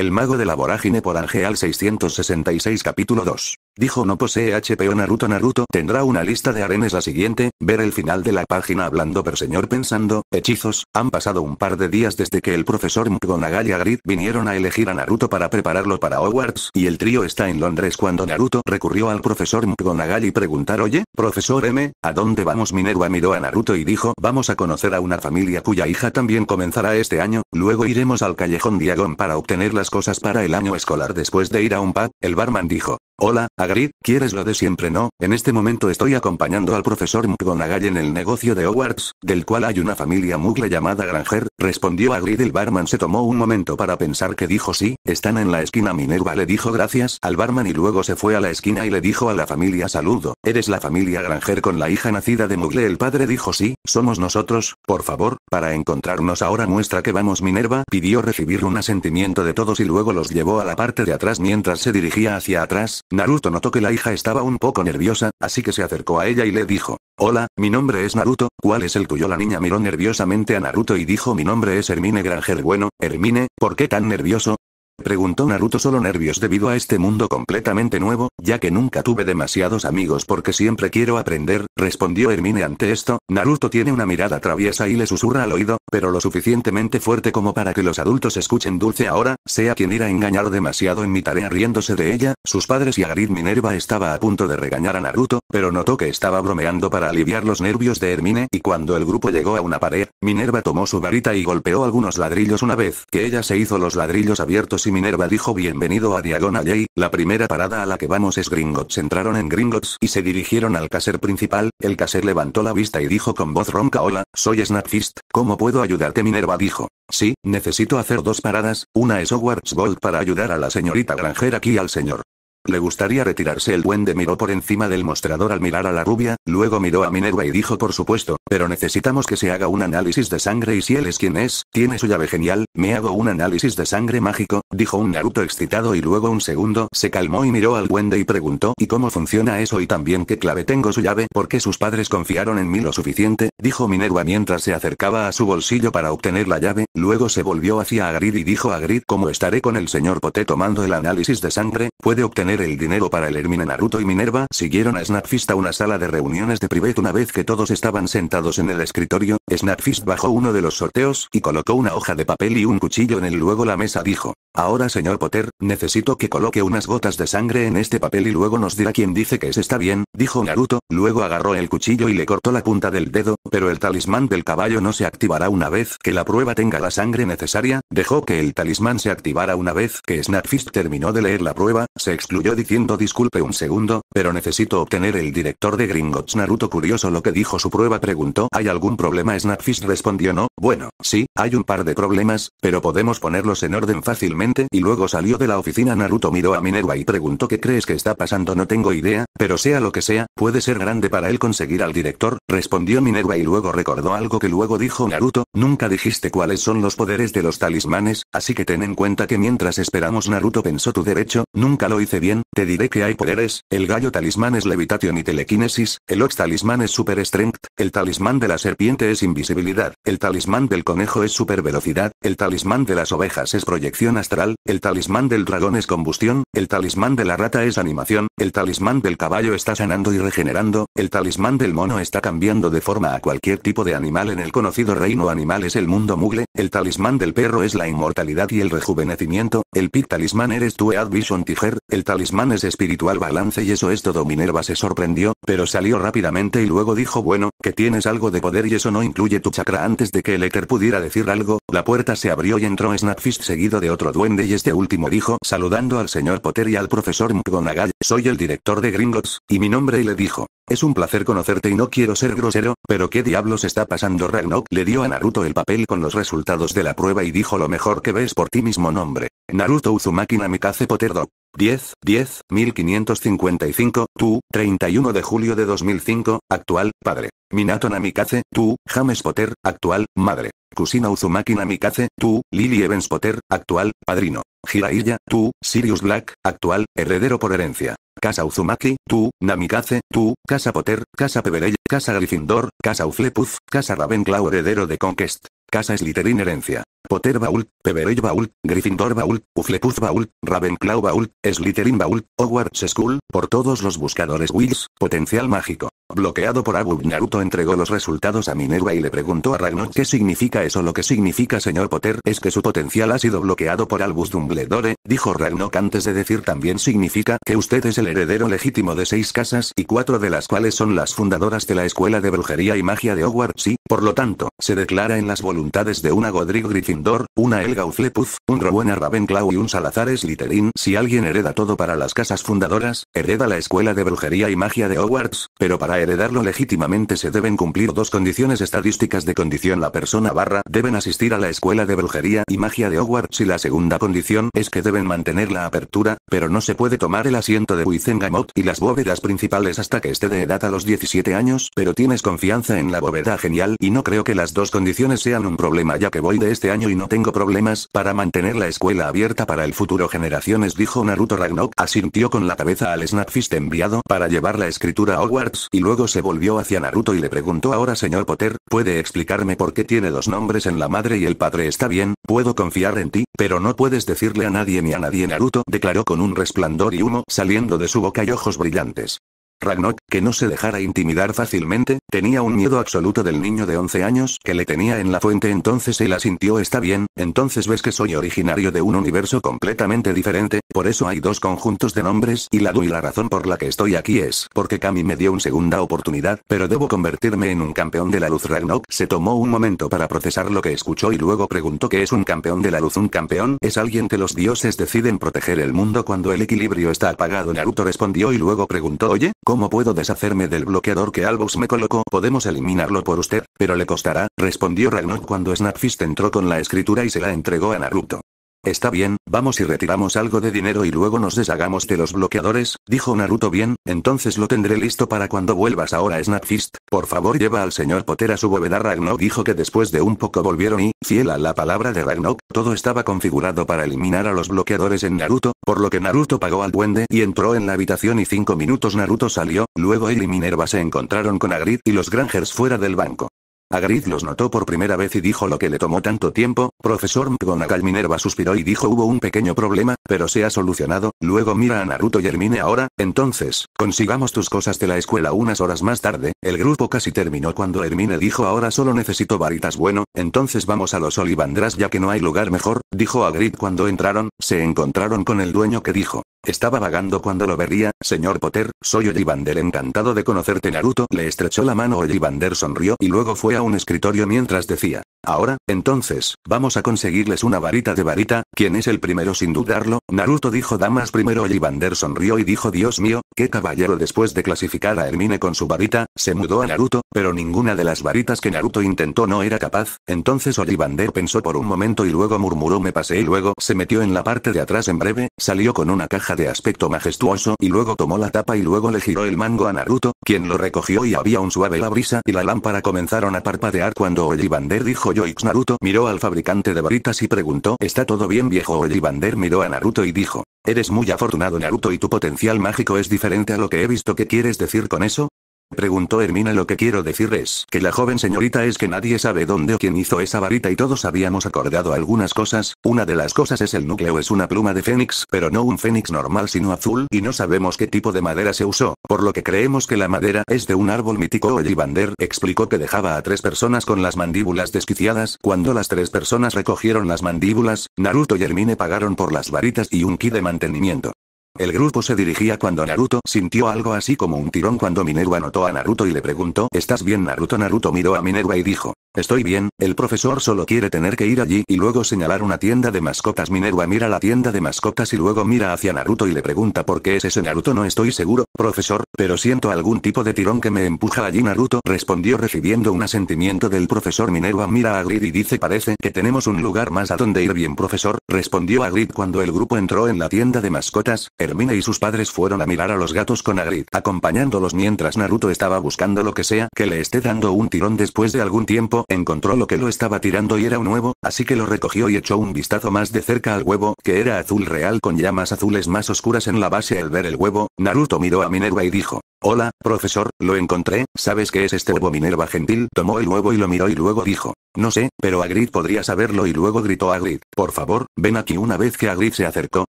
El mago de la vorágine por Argeal 666 capítulo 2. Dijo no posee HP Naruto Naruto tendrá una lista de arenes la siguiente, ver el final de la página hablando per señor pensando, hechizos, han pasado un par de días desde que el profesor Mugonaga y Hagrid vinieron a elegir a Naruto para prepararlo para Hogwarts y el trío está en Londres cuando Naruto recurrió al profesor Mugonaga y preguntar oye, profesor M, ¿a dónde vamos? Minerva miró a Naruto y dijo vamos a conocer a una familia cuya hija también comenzará este año, luego iremos al callejón Diagon para obtener las cosas para el año escolar después de ir a un pub, el barman dijo. Hola, Hagrid, ¿quieres lo de siempre? No, en este momento estoy acompañando al profesor McGonagall en el negocio de Hogwarts, del cual hay una familia mugle llamada Granger, respondió Hagrid. El barman se tomó un momento para pensar que dijo sí, están en la esquina Minerva le dijo gracias al barman y luego se fue a la esquina y le dijo a la familia saludo, eres la familia Granger con la hija nacida de mugle el padre dijo sí, somos nosotros, por favor, para encontrarnos ahora muestra que vamos Minerva pidió recibir un asentimiento de todos y luego los llevó a la parte de atrás mientras se dirigía hacia atrás, Naruto notó que la hija estaba un poco nerviosa, así que se acercó a ella y le dijo, Hola, mi nombre es Naruto, ¿cuál es el tuyo? La niña miró nerviosamente a Naruto y dijo mi nombre es Hermine Granger. Bueno, Hermine, ¿por qué tan nervioso? Preguntó Naruto solo nervios debido a este mundo completamente nuevo, ya que nunca tuve demasiados amigos porque siempre quiero aprender, respondió Hermine ante esto, Naruto tiene una mirada traviesa y le susurra al oído, pero lo suficientemente fuerte como para que los adultos escuchen dulce ahora, sea quien irá a engañar demasiado en mi tarea riéndose de ella, sus padres y Agarit Minerva estaba a punto de regañar a Naruto, pero notó que estaba bromeando para aliviar los nervios de Hermine y cuando el grupo llegó a una pared, Minerva tomó su varita y golpeó algunos ladrillos una vez que ella se hizo los ladrillos abiertos y Minerva dijo bienvenido a Diagonal Alley, la primera parada a la que vamos es Gringotts. Entraron en Gringotts y se dirigieron al caser principal, el caser levantó la vista y dijo con voz ronca hola, soy Snapfist, ¿cómo puedo ayudarte? Minerva dijo. Sí, necesito hacer dos paradas, una es Hogwarts Gold para ayudar a la señorita granjera aquí al señor le gustaría retirarse el duende miró por encima del mostrador al mirar a la rubia, luego miró a Minerva y dijo por supuesto, pero necesitamos que se haga un análisis de sangre y si él es quien es, tiene su llave genial, me hago un análisis de sangre mágico, dijo un Naruto excitado y luego un segundo se calmó y miró al duende y preguntó ¿y cómo funciona eso y también qué clave tengo su llave? Porque sus padres confiaron en mí lo suficiente, dijo Minerva mientras se acercaba a su bolsillo para obtener la llave, luego se volvió hacia Agrid y dijo a Agrid ¿Cómo estaré con el señor Poté tomando el análisis de sangre, puede obtener el dinero para el Hermine Naruto y Minerva siguieron a Snapfist a una sala de reuniones de Private una vez que todos estaban sentados en el escritorio, Snapfist bajó uno de los sorteos y colocó una hoja de papel y un cuchillo en él luego la mesa dijo, ahora señor Potter, necesito que coloque unas gotas de sangre en este papel y luego nos dirá quién dice que se está bien, dijo Naruto, luego agarró el cuchillo y le cortó la punta del dedo, pero el talismán del caballo no se activará una vez que la prueba tenga la sangre necesaria, dejó que el talismán se activara una vez que Snapfist terminó de leer la prueba, se excluyó yo diciendo disculpe un segundo, pero necesito obtener el director de Gringotts Naruto curioso lo que dijo su prueba preguntó ¿hay algún problema? Snapfish respondió no, bueno, sí, hay un par de problemas, pero podemos ponerlos en orden fácilmente y luego salió de la oficina Naruto miró a Minerva y preguntó ¿qué crees que está pasando? No tengo idea, pero sea lo que sea, puede ser grande para él conseguir al director, respondió Minerva y luego recordó algo que luego dijo Naruto, nunca dijiste cuáles son los poderes de los talismanes, así que ten en cuenta que mientras esperamos Naruto pensó tu derecho, nunca lo hice bien te diré que hay poderes, el gallo talismán es levitación y telequinesis, el ox talismán es super strength, el talismán de la serpiente es invisibilidad, el talismán del conejo es super velocidad, el talismán de las ovejas es proyección astral, el talismán del dragón es combustión, el talismán de la rata es animación, el talismán del caballo está sanando y regenerando, el talismán del mono está cambiando de forma a cualquier tipo de animal en el conocido reino animal es el mundo mugle, el talismán del perro es la inmortalidad y el rejuvenecimiento, el pit talismán eres tu Ad Vision Tiger, el talismán es espiritual balance y eso es todo Minerva se sorprendió, pero salió rápidamente y luego dijo bueno, que tienes algo de poder y eso no incluye tu chakra antes de que el éter pudiera decir algo, la puerta se abrió y entró Snapfish seguido de otro duende y este último dijo saludando al señor Potter y al profesor McGonagall, soy el director de Gringotts, y mi nombre y le dijo, es un placer conocerte y no quiero ser grosero, pero ¿qué diablos está pasando Ragnok? Le dio a Naruto el papel con los resultados de la prueba y dijo lo mejor que ves por ti mismo nombre. Naruto Uzumaki Namikaze Potter Doc. 10, 10, 1555, tú, 31 de julio de 2005, actual, padre. Minato Namikaze, tú, James Potter, actual, madre. Kusina Uzumaki Namikaze, tú, Lily Evans Potter, actual, padrino. Jiraiya, tú, Sirius Black, actual, heredero por herencia. Casa Uzumaki, tú, Namikaze, tú, Casa Potter, Casa Peverell, Casa Gryffindor, Casa Uflepuz, Casa Ravenclaw heredero de Conquest. Casa Slytherin herencia. Potter Baúl, Peverell Baúl, Gryffindor Baúl, Hufflepuff Baúl, Ravenclaw Baúl, Slytherin Baúl, Hogwarts School, por todos los buscadores Wills, potencial mágico. Bloqueado por Abu Naruto entregó los resultados a Minerva y le preguntó a Ragnok qué significa eso. Lo que significa señor Potter es que su potencial ha sido bloqueado por Albus Dumbledore, dijo Ragnok antes de decir también significa que usted es el heredero legítimo de seis casas y cuatro de las cuales son las fundadoras de la escuela de brujería y magia de Hogwarts y, por lo tanto, se declara en las voluntades de una Godric Gryffindor, una Elga Uflepuz, un Rowena Ravenclaw y un Salazar Slytherin. Si alguien hereda todo para las casas fundadoras, hereda la escuela de brujería y magia de Hogwarts, pero para heredarlo legítimamente se deben cumplir dos condiciones estadísticas de condición la persona barra deben asistir a la escuela de brujería y magia de Hogwarts y la segunda condición es que deben mantener la apertura, pero no se puede tomar el asiento de Wizengamot y las bóvedas principales hasta que esté de edad a los 17 años, pero tienes confianza en la bóveda genial y no creo que las dos condiciones sean un problema ya que voy de este año y no tengo problemas para mantener la escuela abierta para el futuro generaciones dijo Naruto Ragnok asintió con la cabeza al Snapfist enviado para llevar la escritura Hogwarts y luego Luego se volvió hacia Naruto y le preguntó ahora señor Potter, ¿puede explicarme por qué tiene dos nombres en la madre y el padre está bien, puedo confiar en ti, pero no puedes decirle a nadie ni a nadie Naruto declaró con un resplandor y humo saliendo de su boca y ojos brillantes. Ragnok, que no se dejara intimidar fácilmente, tenía un miedo absoluto del niño de 11 años que le tenía en la fuente entonces él sintió está bien, entonces ves que soy originario de un universo completamente diferente, por eso hay dos conjuntos de nombres y la doy la razón por la que estoy aquí es porque Kami me dio una segunda oportunidad, pero debo convertirme en un campeón de la luz Ragnok se tomó un momento para procesar lo que escuchó y luego preguntó qué es un campeón de la luz un campeón es alguien que los dioses deciden proteger el mundo cuando el equilibrio está apagado Naruto respondió y luego preguntó oye, ¿Cómo puedo deshacerme del bloqueador que Albus me colocó? Podemos eliminarlo por usted, pero le costará, respondió Ragnarok cuando Snapfist entró con la escritura y se la entregó a Naruto. Está bien, vamos y retiramos algo de dinero y luego nos deshagamos de los bloqueadores, dijo Naruto bien, entonces lo tendré listo para cuando vuelvas ahora Snapfist, por favor lleva al señor Potter a su bóveda Ragnok dijo que después de un poco volvieron y, fiel a la palabra de Ragnok, todo estaba configurado para eliminar a los bloqueadores en Naruto, por lo que Naruto pagó al duende y entró en la habitación y cinco minutos Naruto salió, luego él y Minerva se encontraron con Agrid y los Grangers fuera del banco. Agrid los notó por primera vez y dijo lo que le tomó tanto tiempo, profesor McGonagall Minerva suspiró y dijo hubo un pequeño problema, pero se ha solucionado, luego mira a Naruto y Hermine ahora, entonces, consigamos tus cosas de la escuela unas horas más tarde, el grupo casi terminó cuando Hermine dijo ahora solo necesito varitas bueno, entonces vamos a los Olivandras ya que no hay lugar mejor, dijo Agrid cuando entraron, se encontraron con el dueño que dijo, estaba vagando cuando lo vería, señor Potter, soy Ollivander encantado de conocerte Naruto le estrechó la mano Ollivander sonrió y luego fue a un escritorio mientras decía. Ahora, entonces, vamos a conseguirles una varita de varita, ¿quién es el primero sin dudarlo? Naruto dijo damas primero Ollivander sonrió y dijo Dios mío, caballero después de clasificar a Hermine con su varita, se mudó a Naruto, pero ninguna de las varitas que Naruto intentó no era capaz, entonces Ollivander pensó por un momento y luego murmuró me pasé y luego se metió en la parte de atrás en breve, salió con una caja de aspecto majestuoso y luego tomó la tapa y luego le giró el mango a Naruto, quien lo recogió y había un suave la brisa y la lámpara comenzaron a parpadear cuando Ollivander dijo yo Yoix Naruto miró al fabricante de varitas y preguntó ¿Está todo bien viejo? Ollivander miró a Naruto y dijo Eres muy afortunado Naruto y tu potencial mágico es diferente a lo que he visto que quieres decir con eso, Preguntó Hermine lo que quiero decir es que la joven señorita es que nadie sabe dónde o quién hizo esa varita y todos habíamos acordado algunas cosas, una de las cosas es el núcleo es una pluma de fénix pero no un fénix normal sino azul y no sabemos qué tipo de madera se usó, por lo que creemos que la madera es de un árbol mítico Ollivander explicó que dejaba a tres personas con las mandíbulas desquiciadas cuando las tres personas recogieron las mandíbulas, Naruto y Hermine pagaron por las varitas y un ki de mantenimiento. El grupo se dirigía cuando Naruto sintió algo así como un tirón cuando Minerva notó a Naruto y le preguntó ¿Estás bien Naruto? Naruto miró a Minerva y dijo Estoy bien, el profesor solo quiere tener que ir allí y luego señalar una tienda de mascotas. Minerva mira la tienda de mascotas y luego mira hacia Naruto y le pregunta por qué es ese Naruto. No estoy seguro, profesor, pero siento algún tipo de tirón que me empuja allí. Naruto respondió recibiendo un asentimiento del profesor. Minerva mira a Grid y dice parece que tenemos un lugar más a donde ir. Bien profesor, respondió Grid cuando el grupo entró en la tienda de mascotas, Hermina y sus padres fueron a mirar a los gatos con Grid acompañándolos mientras Naruto estaba buscando lo que sea que le esté dando un tirón después de algún tiempo encontró lo que lo estaba tirando y era un huevo, así que lo recogió y echó un vistazo más de cerca al huevo, que era azul real con llamas azules más oscuras en la base al ver el huevo, Naruto miró a Minerva y dijo, Hola, profesor, lo encontré, ¿sabes qué es este huevo Minerva Gentil? Tomó el huevo y lo miró y luego dijo, no sé, pero Agrid podría saberlo y luego gritó a Agrid, por favor, ven aquí una vez que Agrid se acercó,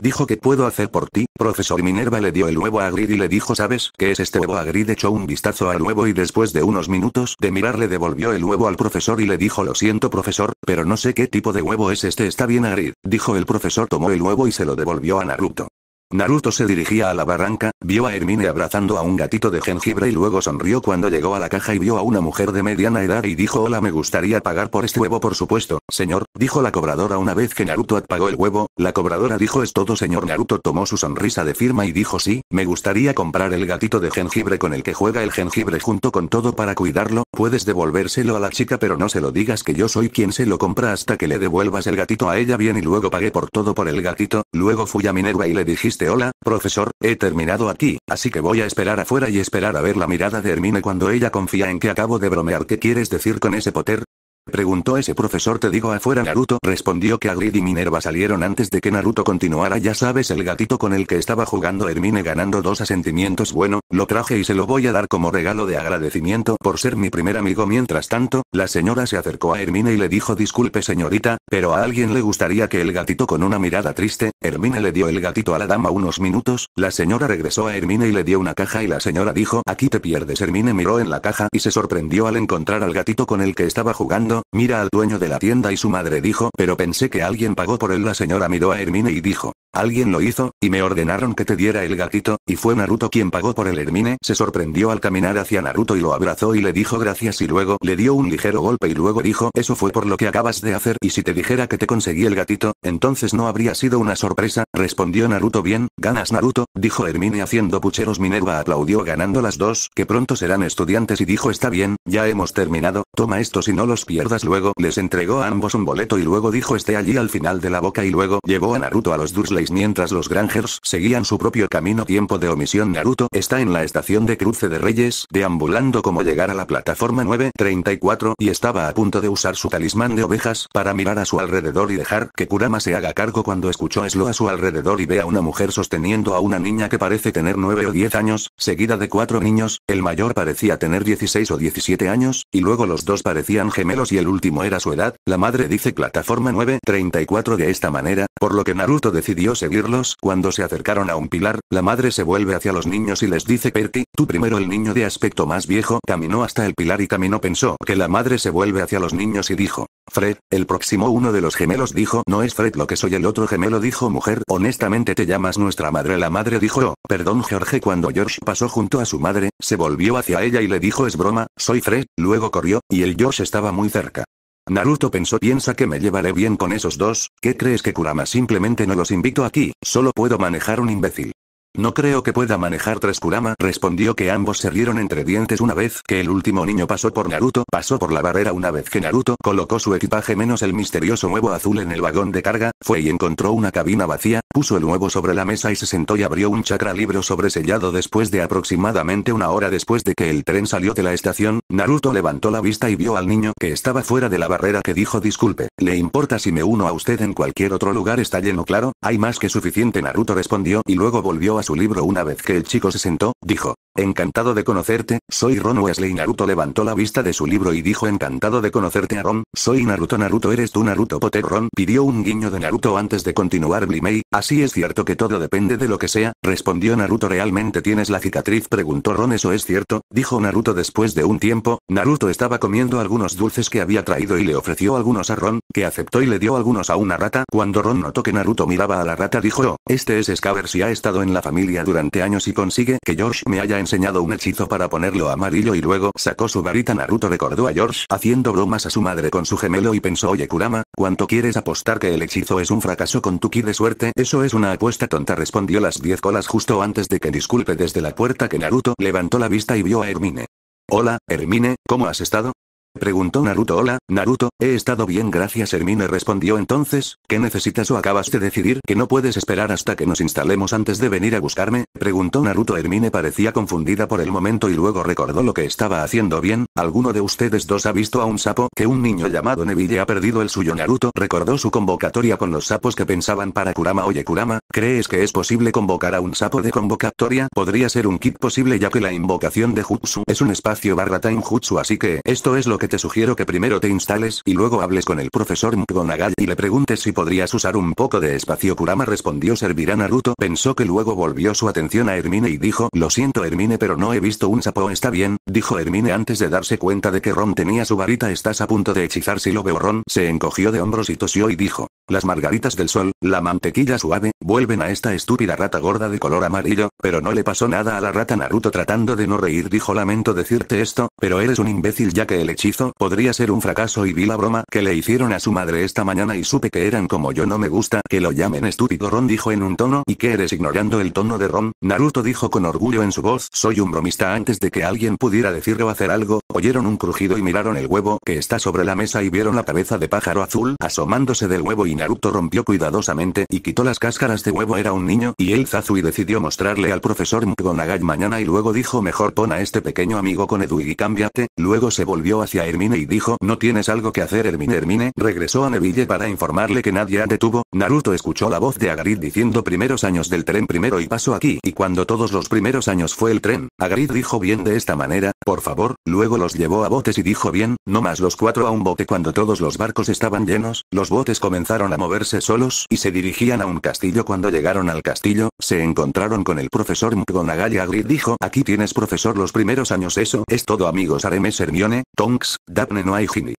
dijo que puedo hacer por ti, profesor Minerva le dio el huevo a Agrid y le dijo ¿sabes qué es este huevo? Agrid echó un vistazo al huevo y después de unos minutos de mirar le devolvió el huevo al profesor profesor y le dijo lo siento profesor, pero no sé qué tipo de huevo es este está bien Ari dijo el profesor tomó el huevo y se lo devolvió a Naruto. Naruto se dirigía a la barranca, vio a Hermine abrazando a un gatito de jengibre y luego sonrió cuando llegó a la caja y vio a una mujer de mediana edad y dijo hola me gustaría pagar por este huevo por supuesto, señor, dijo la cobradora una vez que Naruto pagó el huevo, la cobradora dijo es todo señor Naruto tomó su sonrisa de firma y dijo sí, me gustaría comprar el gatito de jengibre con el que juega el jengibre junto con todo para cuidarlo, puedes devolvérselo a la chica pero no se lo digas que yo soy quien se lo compra hasta que le devuelvas el gatito a ella bien y luego pagué por todo por el gatito, luego fui a Minerva y le dijiste hola, profesor, he terminado aquí, así que voy a esperar afuera y esperar a ver la mirada de Hermine cuando ella confía en que acabo de bromear. ¿Qué quieres decir con ese poter? Preguntó ese profesor te digo afuera Naruto respondió que Agrid y Minerva salieron antes de que Naruto continuara ya sabes el gatito con el que estaba jugando Hermine ganando dos asentimientos bueno, lo traje y se lo voy a dar como regalo de agradecimiento por ser mi primer amigo mientras tanto, la señora se acercó a Hermine y le dijo disculpe señorita, pero a alguien le gustaría que el gatito con una mirada triste, Hermine le dio el gatito a la dama unos minutos, la señora regresó a Hermine y le dio una caja y la señora dijo aquí te pierdes Hermine miró en la caja y se sorprendió al encontrar al gatito con el que estaba jugando mira al dueño de la tienda y su madre dijo pero pensé que alguien pagó por él la señora miró a Hermine y dijo, Alguien lo hizo, y me ordenaron que te diera el gatito, y fue Naruto quien pagó por el Hermine. Se sorprendió al caminar hacia Naruto y lo abrazó y le dijo gracias y luego le dio un ligero golpe y luego dijo eso fue por lo que acabas de hacer y si te dijera que te conseguí el gatito, entonces no habría sido una sorpresa, respondió Naruto bien, ganas Naruto, dijo Hermine haciendo pucheros Minerva aplaudió ganando las dos, que pronto serán estudiantes y dijo está bien, ya hemos terminado, toma estos y no los pierdas luego les entregó a ambos un boleto y luego dijo esté allí al final de la boca y luego llevó a Naruto a los Dursley mientras los Grangers seguían su propio camino tiempo de omisión Naruto está en la estación de cruce de Reyes deambulando como llegar a la plataforma 934 y estaba a punto de usar su talismán de ovejas para mirar a su alrededor y dejar que Kurama se haga cargo cuando escuchó a a su alrededor y ve a una mujer sosteniendo a una niña que parece tener 9 o 10 años, seguida de cuatro niños, el mayor parecía tener 16 o 17 años, y luego los dos parecían gemelos y el último era su edad, la madre dice plataforma 934 de esta manera, por lo que Naruto decidió seguirlos, cuando se acercaron a un pilar, la madre se vuelve hacia los niños y les dice Perky, tú primero el niño de aspecto más viejo caminó hasta el pilar y caminó pensó que la madre se vuelve hacia los niños y dijo, Fred, el próximo uno de los gemelos dijo no es Fred lo que soy el otro gemelo dijo mujer honestamente te llamas nuestra madre la madre dijo oh, perdón Jorge. cuando George pasó junto a su madre, se volvió hacia ella y le dijo es broma, soy Fred, luego corrió, y el George estaba muy cerca. Naruto pensó piensa que me llevaré bien con esos dos, ¿qué crees que Kurama simplemente no los invito aquí, solo puedo manejar un imbécil. No creo que pueda manejar tres Kurama, respondió que ambos se rieron entre dientes una vez que el último niño pasó por Naruto, pasó por la barrera una vez que Naruto colocó su equipaje menos el misterioso huevo azul en el vagón de carga, fue y encontró una cabina vacía, puso el huevo sobre la mesa y se sentó y abrió un chakra libro sobresellado después de aproximadamente una hora después de que el tren salió de la estación, Naruto levantó la vista y vio al niño que estaba fuera de la barrera que dijo disculpe, ¿le importa si me uno a usted en cualquier otro lugar está lleno claro? Hay más que suficiente Naruto respondió y luego volvió a su libro una vez que el chico se sentó, dijo. Encantado de conocerte, soy Ron Wesley Naruto levantó la vista de su libro y dijo encantado de conocerte a Ron, soy Naruto Naruto eres tú Naruto Potter Ron pidió un guiño de Naruto antes de continuar Blimey, así es cierto que todo depende de lo que sea, respondió Naruto ¿realmente tienes la cicatriz? preguntó Ron eso es cierto, dijo Naruto después de un tiempo, Naruto estaba comiendo algunos dulces que había traído y le ofreció algunos a Ron, que aceptó y le dio algunos a una rata, cuando Ron notó que Naruto miraba a la rata dijo oh, este es Scabbers Si ha estado en la familia durante años y consigue que George me haya enseñado un hechizo para ponerlo amarillo y luego sacó su varita Naruto recordó a George haciendo bromas a su madre con su gemelo y pensó oye Kurama, ¿cuánto quieres apostar que el hechizo es un fracaso con tu ki de suerte? Eso es una apuesta tonta respondió las 10 colas justo antes de que disculpe desde la puerta que Naruto levantó la vista y vio a Hermine. Hola, Hermine, ¿cómo has estado? preguntó Naruto Hola, Naruto, he estado bien gracias Hermine respondió entonces, ¿qué necesitas o acabas de decidir que no puedes esperar hasta que nos instalemos antes de venir a buscarme? Preguntó Naruto Hermine parecía confundida por el momento y luego recordó lo que estaba haciendo bien, ¿alguno de ustedes dos ha visto a un sapo? Que un niño llamado Neville ha perdido el suyo Naruto recordó su convocatoria con los sapos que pensaban para Kurama Oye Kurama, ¿crees que es posible convocar a un sapo de convocatoria? Podría ser un kit posible ya que la invocación de Jutsu es un espacio barra time Jutsu así que esto es lo que te sugiero que primero te instales y luego hables con el profesor McGonagall y le preguntes si podrías usar un poco de espacio. Kurama respondió servirá Naruto. Pensó que luego volvió su atención a Hermine y dijo, lo siento Hermine pero no he visto un sapo. Está bien, dijo Hermine antes de darse cuenta de que Ron tenía su varita. Estás a punto de hechizar si lo veo. Ron se encogió de hombros y tosió y dijo, las margaritas del sol, la mantequilla suave, vuelven a esta estúpida rata gorda de color amarillo, pero no le pasó nada a la rata Naruto tratando de no reír dijo lamento decirte esto, pero eres un imbécil ya que el hechizo podría ser un fracaso y vi la broma que le hicieron a su madre esta mañana y supe que eran como yo no me gusta que lo llamen estúpido Ron dijo en un tono y que eres ignorando el tono de Ron, Naruto dijo con orgullo en su voz soy un bromista antes de que alguien pudiera decir o hacer algo, oyeron un crujido y miraron el huevo que está sobre la mesa y vieron la cabeza de pájaro azul asomándose del huevo y Naruto rompió cuidadosamente y quitó las cáscaras de huevo era un niño y el Zazui decidió mostrarle al profesor Mkgonagai mañana y luego dijo mejor pon a este pequeño amigo con Edu y cámbiate, luego se volvió hacia Hermine y dijo no tienes algo que hacer Hermine Hermine regresó a Neville para informarle que nadie detuvo, Naruto escuchó la voz de Agarit diciendo primeros años del tren primero y pasó aquí y cuando todos los primeros años fue el tren, Agarit dijo bien de esta manera, por favor, luego los llevó a botes y dijo bien, no más los cuatro a un bote cuando todos los barcos estaban llenos, los botes comenzaron a moverse solos y se dirigían a un castillo cuando llegaron al castillo, se encontraron con el profesor McGonagall y Agrid dijo aquí tienes profesor los primeros años eso es todo amigos Aremes Hermione, Tonks Dapne no hay jini